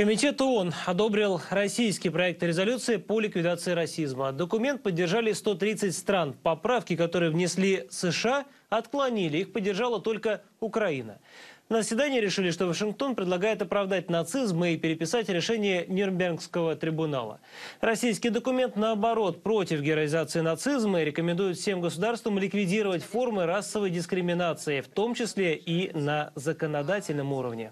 Комитет ООН одобрил российский проект резолюции по ликвидации расизма. Документ поддержали 130 стран. Поправки, которые внесли США, отклонили. Их поддержала только Украина. На заседании решили, что Вашингтон предлагает оправдать нацизм и переписать решение Нюрнбергского трибунала. Российский документ, наоборот, против героизации нацизма и рекомендует всем государствам ликвидировать формы расовой дискриминации, в том числе и на законодательном уровне.